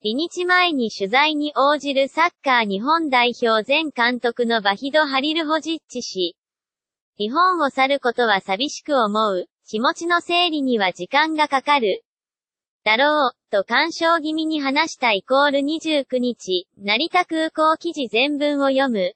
二日前に取材に応じるサッカー日本代表前監督のバヒド・ハリルホジッチ氏。日本を去ることは寂しく思う。気持ちの整理には時間がかかる。だろう、と干渉気味に話したイコール29日、成田空港記事全文を読む。